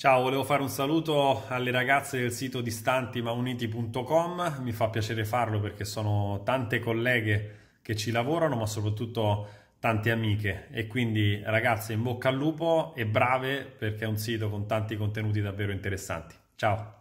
Ciao, volevo fare un saluto alle ragazze del sito distantimauniti.com, mi fa piacere farlo perché sono tante colleghe che ci lavorano ma soprattutto tante amiche e quindi ragazze in bocca al lupo e brave perché è un sito con tanti contenuti davvero interessanti. Ciao!